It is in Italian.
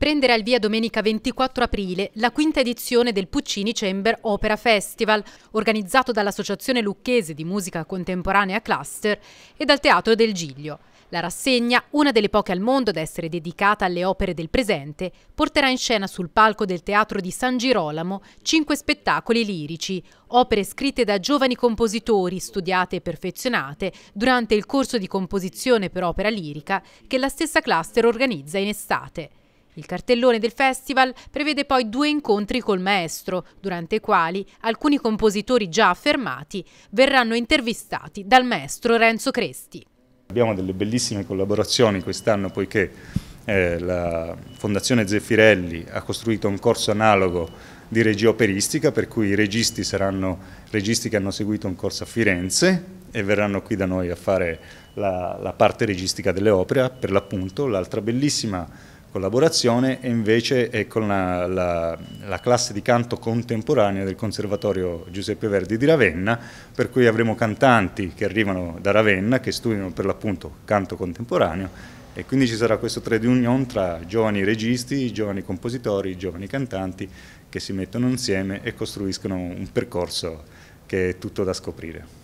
prendere al via domenica 24 aprile la quinta edizione del Puccini Chamber Opera Festival, organizzato dall'Associazione Lucchese di Musica Contemporanea Cluster e dal Teatro del Giglio. La rassegna, una delle poche al mondo ad essere dedicata alle opere del presente, porterà in scena sul palco del Teatro di San Girolamo cinque spettacoli lirici, opere scritte da giovani compositori, studiate e perfezionate durante il corso di composizione per opera lirica che la stessa cluster organizza in estate. Il cartellone del festival prevede poi due incontri col maestro, durante i quali alcuni compositori già affermati verranno intervistati dal maestro Renzo Cresti. Abbiamo delle bellissime collaborazioni quest'anno poiché eh, la Fondazione Zeffirelli ha costruito un corso analogo di regia operistica, per cui i registi saranno registi che hanno seguito un corso a Firenze e verranno qui da noi a fare la, la parte registica delle opere, per l'appunto l'altra bellissima collaborazione e invece è con ecco, la, la, la, classe di canto contemporanea del Conservatorio Giuseppe Verdi di Ravenna, per cui avremo cantanti che arrivano da Ravenna, che studiano per l'appunto canto contemporaneo e quindi ci sarà questo trade union tra giovani registi, giovani compositori, giovani cantanti che si mettono insieme e costruiscono un percorso che è tutto da scoprire.